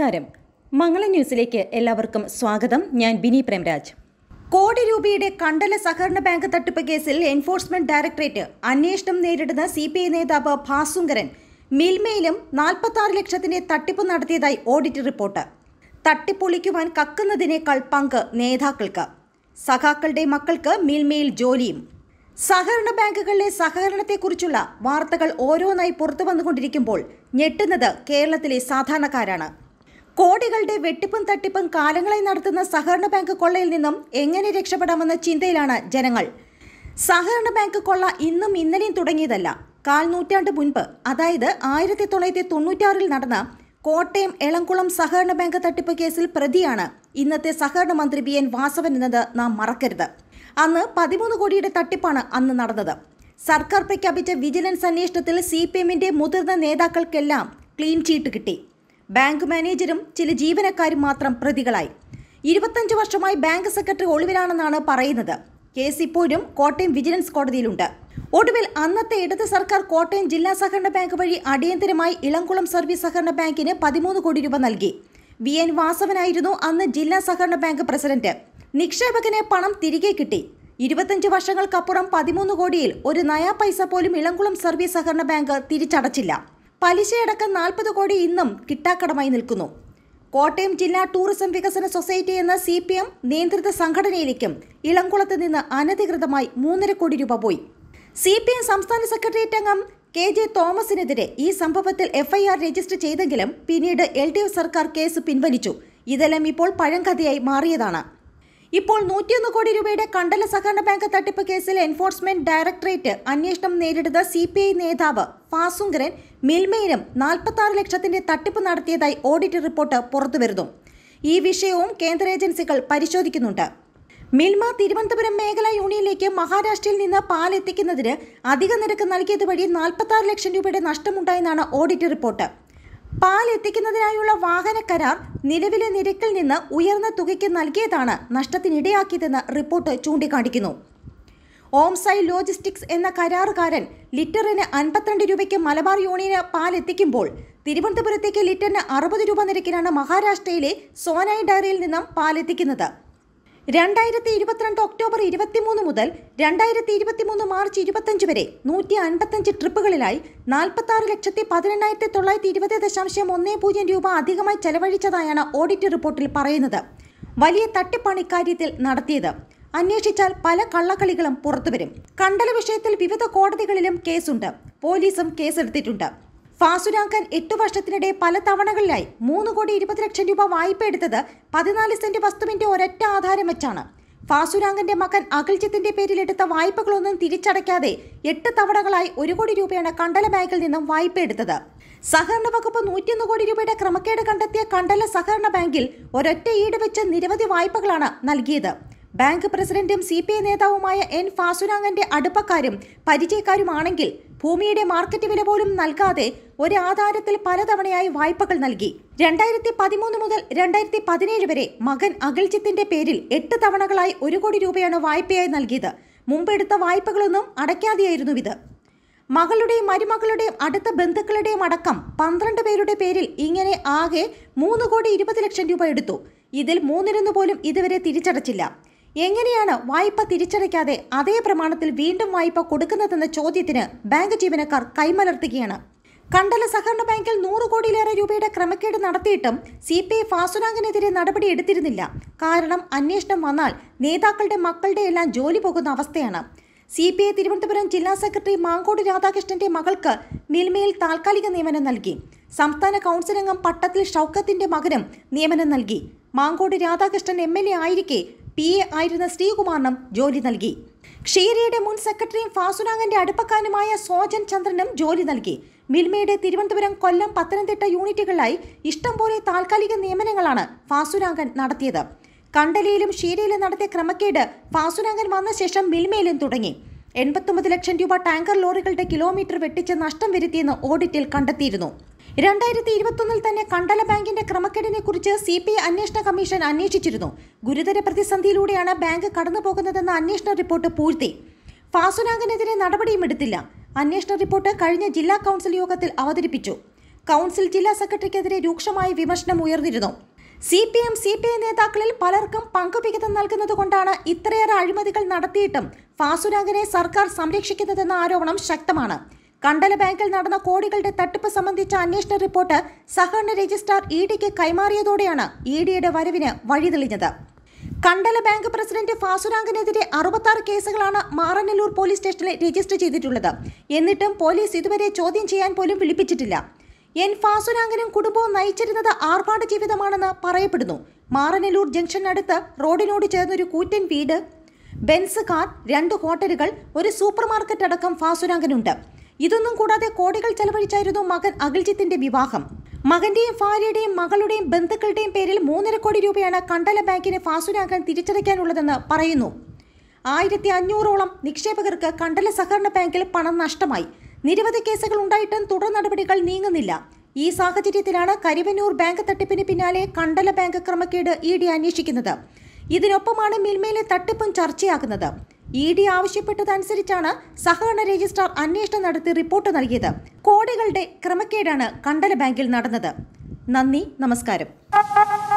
നമസ്കാരം മംഗള ന്യൂസിലേക്ക് എല്ലാവർക്കും സ്വാഗതം ഞാൻ ബിനി പ്രേംരാജ് കോടി രൂപയുടെ കണ്ടല സഹകരണ ബാങ്ക് തട്ടിപ്പ് കേസിൽ എൻഫോഴ്സ്മെന്റ് ഡയറക്ടറേറ്റ് അന്വേഷണം നേരിടുന്ന സി പി ഐ നേതാവ് ഭാസുങ്കരൻ മിൽമയിലും നാൽപ്പത്തി ലക്ഷത്തിന്റെ തട്ടിപ്പ് നടത്തിയതായി ഓഡിറ്റ് റിപ്പോർട്ട് തട്ടിപ്പൊളിക്കുവാൻ കക്കുന്നതിനേക്കാൾ പങ്ക് നേതാക്കൾക്ക് സഖാക്കളുടെ മക്കൾക്ക് മിൽമയിൽ ജോലിയും സഹകരണ ബാങ്കുകളിലെ സഹകരണത്തെക്കുറിച്ചുള്ള വാർത്തകൾ ഓരോന്നായി പുറത്തു വന്നുകൊണ്ടിരിക്കുമ്പോൾ ഞെട്ടുന്നത് കേരളത്തിലെ സാധാരണക്കാരാണ് കോടികളുടെ വെട്ടിപ്പും തട്ടിപ്പും കാലങ്ങളായി നടത്തുന്ന സഹകരണ ബാങ്ക് കൊള്ളയിൽ നിന്നും എങ്ങനെ രക്ഷപ്പെടാമെന്ന ചിന്തയിലാണ് ജനങ്ങൾ സഹകരണ ബാങ്ക് കൊള്ള ഇന്നും ഇന്നലെയും തുടങ്ങിയതല്ല കാൽനൂറ്റാണ്ട് മുൻപ് അതായത് ആയിരത്തി തൊള്ളായിരത്തി തൊണ്ണൂറ്റാറിൽ നടന്ന കോട്ടയം എളംകുളം സഹകരണ ബാങ്ക് തട്ടിപ്പ് കേസിൽ പ്രതിയാണ് ഇന്നത്തെ സഹകരണ മന്ത്രി ബി എൻ വാസവൻ എന്നത് നാം മറക്കരുത് അന്ന് പതിമൂന്ന് കോടിയുടെ തട്ടിപ്പാണ് അന്ന് നടന്നത് സർക്കാർ പ്രഖ്യാപിച്ച വിജിലൻസ് അന്വേഷണത്തിൽ സി പി എമ്മിന്റെ മുതിർന്ന നേതാക്കൾക്കെല്ലാം ക്ലീൻ ചീട്ട് കിട്ടി ബാങ്ക് മാനേജരും ചില ജീവനക്കാരും മാത്രം പ്രതികളായി ഇരുപത്തഞ്ച് വർഷമായി ബാങ്ക് സെക്രട്ടറി ഒളിവിലാണെന്നാണ് പറയുന്നത് കേസ് ഇപ്പോഴും കോട്ടയം വിജിലൻസ് കോടതിയിലുണ്ട് ഒടുവിൽ അന്നത്തെ ഇടത് സർക്കാർ കോട്ടയം ജില്ലാ സഹകരണ ബാങ്ക് വഴി അടിയന്തരമായി ഇളംകുളം സർവീസ് സഹകരണ ബാങ്കിന് പതിമൂന്ന് കോടി രൂപ നൽകി വി എൻ വാസവനായിരുന്നു അന്ന് ജില്ലാ സഹകരണ ബാങ്ക് പ്രസിഡന്റ് നിക്ഷേപകന് പണം തിരികെ കിട്ടി ഇരുപത്തഞ്ച് വർഷങ്ങൾക്കപ്പുറം പതിമൂന്ന് കോടിയിൽ ഒരു നയാ പൈസ പോലും ഇളംകുളം സർവീസ് സഹകരണ ബാങ്ക് തിരിച്ചടച്ചില്ല പലിശയടക്കം നാൽപ്പത് കോടി ഇന്നും കിട്ടാക്കടമായി നിൽക്കുന്നു കോട്ടയം ജില്ലാ ടൂറിസം വികസന സൊസൈറ്റി എന്ന സി പി എം നിയന്ത്രിത സംഘടനയിലേക്കും ഇളംകുളത്ത് നിന്ന് അനധികൃതമായി മൂന്നര കോടി രൂപ പോയി സി പി എം സംസ്ഥാന സെക്രട്ടേറിയറ്റ് അംഗം കെ ജെ തോമസിനെതിരെ ഈ സംഭവത്തിൽ എഫ്ഐആർ രജിസ്റ്റർ ചെയ്തെങ്കിലും പിന്നീട് എൽ സർക്കാർ കേസ് പിൻവലിച്ചു ഇതെല്ലാം ഇപ്പോൾ പഴങ്കഥയായി മാറിയതാണ് ഇപ്പോൾ നൂറ്റിയൊന്ന് കോടി രൂപയുടെ കണ്ടല സഹകരണ ബാങ്ക് തട്ടിപ്പ് കേസിൽ എൻഫോഴ്സ്മെന്റ് ഡയറക്ടറേറ്റ് അന്വേഷണം നേരിടുന്ന സി പി ഐ നേതാവ് ഫാസുങ്കരൻ മിൽമയിലും നാൽപ്പത്തി ലക്ഷത്തിന്റെ തട്ടിപ്പ് നടത്തിയതായി ഓഡിറ്റ് റിപ്പോർട്ട് പുറത്തുവരുന്നു ഈ വിഷയവും കേന്ദ്ര ഏജൻസികൾ പരിശോധിക്കുന്നുണ്ട് മിൽമ തിരുവനന്തപുരം മേഖലാ യൂണിയനിലേക്ക് മഹാരാഷ്ട്രയിൽ നിന്ന് പാൽ എത്തിക്കുന്നതിന് അധിക നിരക്ക് നൽകിയത് വഴി നാൽപ്പത്തി ലക്ഷം രൂപയുടെ നഷ്ടമുണ്ടായെന്നാണ് ഓഡിറ്റ് റിപ്പോർട്ട് പാൽ എത്തിക്കുന്നതിനായുള്ള വാഹന കരാർ നിലവിലെ നിരക്കിൽ നിന്ന് ഉയർന്ന തുകയ്ക്ക് നൽകിയതാണ് നഷ്ടത്തിനിടയാക്കിയതെന്ന് റിപ്പോർട്ട് ചൂണ്ടിക്കാണിക്കുന്നു ഓംസൈ ലോജിസ്റ്റിക്സ് എന്ന കരാറുകാരൻ ലിറ്ററിന് അൻപത്തിരണ്ട് രൂപയ്ക്ക് മലബാർ യൂണിയന് പാൽ എത്തിക്കുമ്പോൾ തിരുവനന്തപുരത്തേക്ക് ലിറ്ററിന് അറുപത് രൂപ നിരക്കിലാണ് മഹാരാഷ്ട്രയിലെ സോനായി ഡയറിയിൽ നിന്നും പാൽ എത്തിക്കുന്നത് രണ്ടായിരത്തി ഇരുപത്തിരണ്ട് ഒക്ടോബർ ഇരുപത്തിമൂന്ന് മുതൽ രണ്ടായിരത്തി ഇരുപത്തിമൂന്ന് മാർച്ച് ഇരുപത്തഞ്ച് വരെ നൂറ്റി അൻപത്തഞ്ച് ട്രിപ്പുകളിലായി നാൽപ്പത്തി ലക്ഷത്തി പതിനെണ്ണായിരത്തി തൊള്ളായിരത്തി ഇരുപത് ദശാംശം ഒന്ന് പൂജ്യം രൂപ അധികമായി ചെലവഴിച്ചതായാണ് ഓഡിറ്റ് റിപ്പോർട്ടിൽ പറയുന്നത് വലിയ തട്ടിപ്പാണ് ഇക്കാര്യത്തിൽ നടത്തിയത് അന്വേഷിച്ചാൽ പല കള്ളക്കളികളും പുറത്തുവരും കണ്ടല വിഷയത്തിൽ വിവിധ കോടതികളിലും കേസുണ്ട് പോലീസും കേസെടുത്തിട്ടുണ്ട് ഫാസുരാക്കാൻ എട്ടു വർഷത്തിനിടെ പല തവണകളിലായി മൂന്ന് കോടി ഇരുപത് ലക്ഷം രൂപ വായ്പ എടുത്തത് പതിനാല് സെന്റ് വസ്തുവിന്റെ ഒരൊറ്റ ആധാരം വെച്ചാണ് ഫാസുരാങ്കന്റെ മകൻ അഖിൽജിത്തിന്റെ പേരിൽ എടുത്ത വായ്പകളൊന്നും തിരിച്ചടയ്ക്കാതെ എട്ട് തവണകളായി ഒരു കോടി രൂപയാണ് കണ്ടല ബാങ്കിൽ നിന്നും വായ്പ എടുത്തത് സഹകരണ വകുപ്പ് നൂറ്റിയൊന്ന് കോടി രൂപയുടെ ക്രമക്കേട് കണ്ടെത്തിയ കണ്ടല സഹകരണ ബാങ്കിൽ ഒരൊറ്റ ഈട് വെച്ച് നിരവധി വായ്പകളാണ് നൽകിയത് ബാങ്ക് പ്രസിഡന്റും സി പി ഐ നേതാവുമായ എൻ ഫാസുരാങ്കന്റെ അടുപ്പക്കാരും പരിചയക്കാരുമാണെങ്കിൽ ഭൂമിയുടെ മാർക്കറ്റ് വില പോലും നൽകാതെ ഒരു ആധാരത്തിൽ പലതവണയായി വായ്പകൾ നൽകി രണ്ടായിരത്തി പതിമൂന്ന് മുതൽ രണ്ടായിരത്തി പതിനേഴ് വരെ മകൻ അഖിൽജിത്തിന്റെ പേരിൽ എട്ട് തവണകളായി ഒരു കോടി രൂപയാണ് വായ്പയായി നൽകിയത് മുമ്പെടുത്ത വായ്പകളൊന്നും അടയ്ക്കാതെയായിരുന്നു ഇത് മകളുടെയും മരുമകളുടെയും അടുത്ത ബന്ധുക്കളുടെയും അടക്കം പന്ത്രണ്ട് പേരുടെ പേരിൽ ഇങ്ങനെ ആകെ മൂന്ന് കോടി ഇരുപത് ലക്ഷം രൂപ എടുത്തു ഇതിൽ മൂന്നിലൊന്ന് പോലും ഇതുവരെ തിരിച്ചടച്ചില്ല എങ്ങനെയാണ് വായ്പ തിരിച്ചടയ്ക്കാതെ അതേ പ്രമാണത്തിൽ വീണ്ടും വായ്പ കൊടുക്കുന്നതെന്ന ചോദ്യത്തിന് ബാങ്ക് ജീവനക്കാർ കൈമലർത്തുകയാണ് കണ്ടല സഹകരണ ബാങ്കിൽ നൂറ് കോടിയിലേറെ രൂപയുടെ ക്രമക്കേട് നടത്തിയിട്ടും സി പി ഐ ഫാസുനാങ്കിനെതിരെ നടപടി എടുത്തിരുന്നില്ല കാരണം അന്വേഷണം വന്നാൽ നേതാക്കളുടെ മക്കളുടെ എല്ലാം ജോലി പോകുന്ന അവസ്ഥയാണ് സി പി ഐ തിരുവനന്തപുരം ജില്ലാ സെക്രട്ടറി മാങ്കോട് രാധാകൃഷ്ണന്റെ മകൾക്ക് മിൽമയിൽ താൽക്കാലിക നിയമനം നൽകി സംസ്ഥാന കൗൺസിലംഗം പട്ടത്തിൽ ഷൗക്കത്തിന്റെ മകനും നിയമനം നൽകി Mankode Radhakrishnan M L A ആയിരിക്കെ പി എ ആയിരുന്ന ശ്രീകുമാറിനും ജോലി നൽകി ക്ഷീരയുടെ മുൻ സെക്രട്ടറിയും ഫാസുനാഗന്റെ അടുപ്പക്കാരനുമായ സോജൻ ചന്ദ്രനും ജോലി നൽകി മിൽമയുടെ തിരുവനന്തപുരം കൊല്ലം പത്തനംതിട്ട യൂണിറ്റുകളിലായി ഇഷ്ടംപോലെ താൽക്കാലിക നിയമനങ്ങളാണ് ഫാസുനാഗൻ നടത്തിയത് കണ്ടലയിലും ഷീരയിലും നടത്തിയ ക്രമക്കേട് ഫാസുനാഗൻ വന്ന ശേഷം മിൽമയിലും തുടങ്ങി എൺപത്തൊമ്പത് ലക്ഷം രൂപ ടാങ്കർ ലോറികളുടെ കിലോമീറ്റർ വെട്ടിച്ച് നഷ്ടം വരുത്തിയെന്ന് ഓഡിറ്റിൽ കണ്ടെത്തിയിരുന്നു രണ്ടായിരത്തി ഇരുപത്തൊന്നിൽ തന്നെ കണ്ടല ബാങ്കിന്റെ ക്രമക്കേടിനെ കുറിച്ച് സി പി ഐ അന്വേഷണ കമ്മീഷൻ അന്വേഷിച്ചിരുന്നു ഗുരുതര പ്രതിസന്ധിയിലൂടെയാണ് ബാങ്ക് കടന്നു പോകുന്നതെന്ന അന്വേഷണ റിപ്പോർട്ട് പൂഴ്ത്തി ഫാസുനാഗിനെതിരെ നടപടിയും എടുത്തില്ല അന്വേഷണ റിപ്പോർട്ട് കഴിഞ്ഞ ജില്ലാ കൗൺസിൽ യോഗത്തിൽ അവതരിപ്പിച്ചു കൗൺസിൽ ജില്ലാ സെക്രട്ടറിക്കെതിരെ രൂക്ഷമായ വിമർശനം ഉയർന്നിരുന്നു C P M C P I നേതാക്കളിൽ പലർക്കും പങ്കുവിഹിതം നൽകുന്നതുകൊണ്ടാണ് ഇത്രയേറെ അഴിമതികൾ നടത്തിയിട്ടും ഫാസുരാഗനെ സർക്കാർ സംരക്ഷിക്കുന്നതെന്ന ആരോപണം ശക്തമാണ് കണ്ടല ബാങ്കിൽ നടന്ന കോടികളുടെ തട്ടിപ്പ് സംബന്ധിച്ച അന്വേഷണ റിപ്പോർട്ട് സഹകരണ രജിസ്ട്രാർ ഇ ഡിക്ക് കൈമാറിയതോടെയാണ് ഇ ഡിയുടെ വരവിന് വഴിതെളിഞ്ഞത് കണ്ടല ബാങ്ക് പ്രസിഡന്റ് ഫാസുരാങ്കിനെതിരെ അറുപത്താറ് കേസുകളാണ് മാറനല്ലൂർ പോലീസ് സ്റ്റേഷനിൽ രജിസ്റ്റർ ചെയ്തിട്ടുള്ളത് എന്നിട്ടും പോലീസ് ഇതുവരെ ചോദ്യം ചെയ്യാൻ പോലും വിളിപ്പിച്ചിട്ടില്ല എൻ ഫാസുരാങ്കനും കുടുംബവും നയിച്ചിരുന്നത് ആർഭാട ജീവിതമാണെന്ന് പറയപ്പെടുന്നു മാറനല്ലൂർ ജംഗ്ഷനടുത്ത് റോഡിനോട് ചേർന്നൊരു കൂറ്റൻ വീട് ബെൻസ് കാർ രണ്ട് ഹോട്ടലുകൾ ഒരു സൂപ്പർ മാർക്കറ്റ് അടക്കം ഫാസുരാങ്കനുണ്ട് ഇതൊന്നും കൂടാതെ കോടികൾ ചെലവഴിച്ചായിരുന്നു മകൻ അഖിൽജിത്തിന്റെ വിവാഹം മകന്റെയും ഭാര്യയുടെയും മകളുടെയും ബന്ധുക്കളുടെയും പേരിൽ മൂന്നര കോടി രൂപയാണ് കണ്ടല ബാങ്കിന് ഫാസുരാഗൻ തിരിച്ചടയ്ക്കാനുള്ളതെന്ന് പറയുന്നു ആയിരത്തി അഞ്ഞൂറോളം നിക്ഷേപകർക്ക് കണ്ടല സഹകരണ ബാങ്കിൽ പണം നഷ്ടമായി നിരവധി കേസുകൾ ഉണ്ടായിട്ടും തുടർ നടപടികൾ നീങ്ങുന്നില്ല ഈ സാഹചര്യത്തിലാണ് കരിവന്നൂർ ബാങ്ക് തട്ടിപ്പിന് പിന്നാലെ കണ്ടല ബാങ്ക് ക്രമക്കേട് ഇ ഡി അന്വേഷിക്കുന്നത് ഇതിനൊപ്പമാണ് മിൽമയിലെ തട്ടിപ്പും ചർച്ചയാകുന്നത് ഇ ഡി ആവശ്യപ്പെട്ടതനുസരിച്ചാണ് സഹകരണ രജിസ്ട്രാർ അന്വേഷണം നടത്തി റിപ്പോർട്ട് നൽകിയത് കോടികളുടെ ക്രമക്കേടാണ് കണ്ടല ബാങ്കിൽ നടന്നത് നന്ദി നമസ്കാരം